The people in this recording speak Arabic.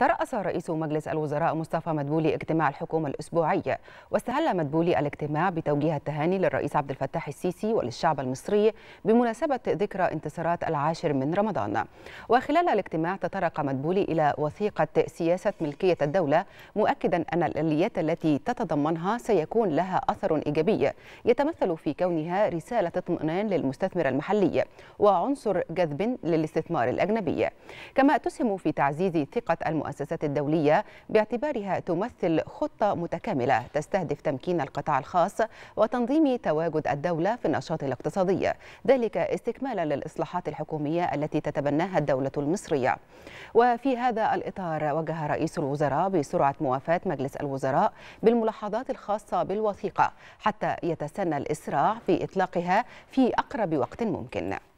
ترأس رئيس مجلس الوزراء مصطفى مدبولي اجتماع الحكومة الأسبوعي واستهل مدبولي الاجتماع بتوجيه التهاني للرئيس عبد الفتاح السيسي وللشعب المصري بمناسبة ذكرى انتصارات العاشر من رمضان وخلال الاجتماع تطرق مدبولي إلى وثيقة سياسة ملكية الدولة مؤكدا أن الآليات التي تتضمنها سيكون لها أثر إيجابي يتمثل في كونها رسالة اطمئنان للمستثمر المحلي وعنصر جذب للاستثمار الأجنبي كما تسهم في تعزيز ثقة المؤ المؤسسات الدولية باعتبارها تمثل خطة متكاملة تستهدف تمكين القطاع الخاص وتنظيم تواجد الدولة في النشاط الاقتصادي ذلك استكمالا للإصلاحات الحكومية التي تتبناها الدولة المصرية وفي هذا الإطار وجه رئيس الوزراء بسرعة موافاة مجلس الوزراء بالملاحظات الخاصة بالوثيقة حتى يتسنى الإسراع في إطلاقها في أقرب وقت ممكن